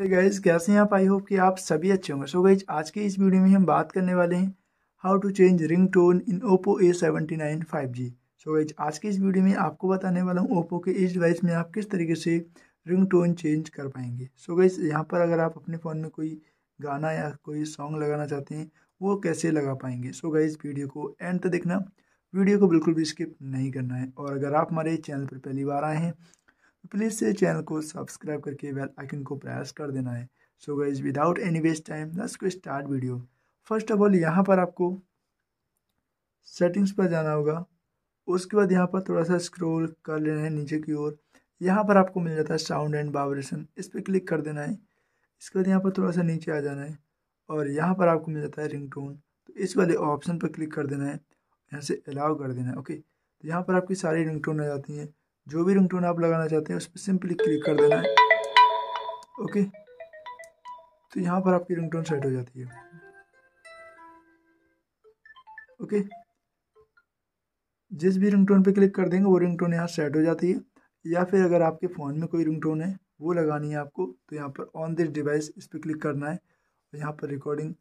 हे hey कैसे हैं आप आई होप कि आप सभी अच्छे होंगे सो गाइज आज के इस वीडियो में हम बात करने वाले हैं how to change ringtone in Oppo A seventy nine five G so guys आज के इस वीडियो में आपको बताने वाला हूँ ओप्पो के इस डिवाइस में आप किस तरीके से रिंग टोन चेंज कर पाएंगे सो so गाइज यहाँ पर अगर आप अपने फ़ोन में कोई गाना या कोई सॉन्ग लगाना चाहते हैं वो कैसे लगा पाएंगे सो so गाइज वीडियो को एंड तक देखना वीडियो को बिल्कुल भी स्किप नहीं करना है और अगर आप हमारे चैनल पर पहली बार आए हैं प्लीज़ से चैनल को सब्सक्राइब करके बेल आइकन को प्रेस कर देना है so guys without any waste time let's को start video first of all यहाँ पर आपको सेटिंग्स पर जाना होगा उसके बाद यहाँ पर थोड़ा सा स्क्रोल कर लेना है नीचे की ओर यहाँ पर आपको मिल जाता है साउंड एंड वाइब्रेशन इस पर क्लिक कर देना है इसके बाद यहाँ पर थोड़ा सा नीचे आ जाना है और यहाँ पर आपको मिल जाता है रिंग टोन तो इस वाले ऑप्शन पर क्लिक कर देना है यहाँ से अलाउ कर देना है ओके तो यहाँ पर आपकी सारी रिंग टोन आ जाती हैं जो भी रिंग आप लगाना चाहते हैं उस पर सिंपली क्लिक कर देना है ओके तो यहाँ पर आपकी रिंग सेट हो जाती है ओके जिस भी रिंग पे क्लिक कर देंगे वो रिंग टोन यहाँ सेट हो जाती है या फिर अगर आपके फ़ोन में कोई रिंग है वो लगानी है आपको तो यहाँ पर ऑन दिस डिवाइस इस पर क्लिक करना है और यहाँ पर रिकॉर्डिंग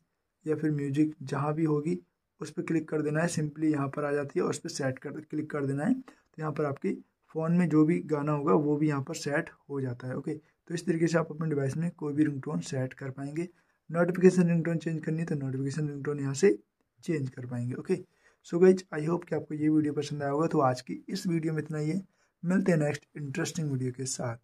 या फिर म्यूजिक जहाँ भी होगी उस पर क्लिक कर देना है सिंपली यहाँ पर आ जाती है और उस पर सेट कर क्लिक कर देना है तो यहाँ पर आपकी फ़ोन में जो भी गाना होगा वो भी यहाँ पर सेट हो जाता है ओके तो इस तरीके से आप अपने डिवाइस में कोई भी रिंगटोन सेट कर पाएंगे नोटिफिकेशन रिंगटोन चेंज करनी है तो नोटिफिकेशन रिंगटोन यहाँ से चेंज कर पाएंगे okay so guys I hope कि आपको ये वीडियो पसंद आया होगा तो आज की इस वीडियो में इतना ही है मिलते हैं नेक्स्ट इंटरेस्टिंग वीडियो के साथ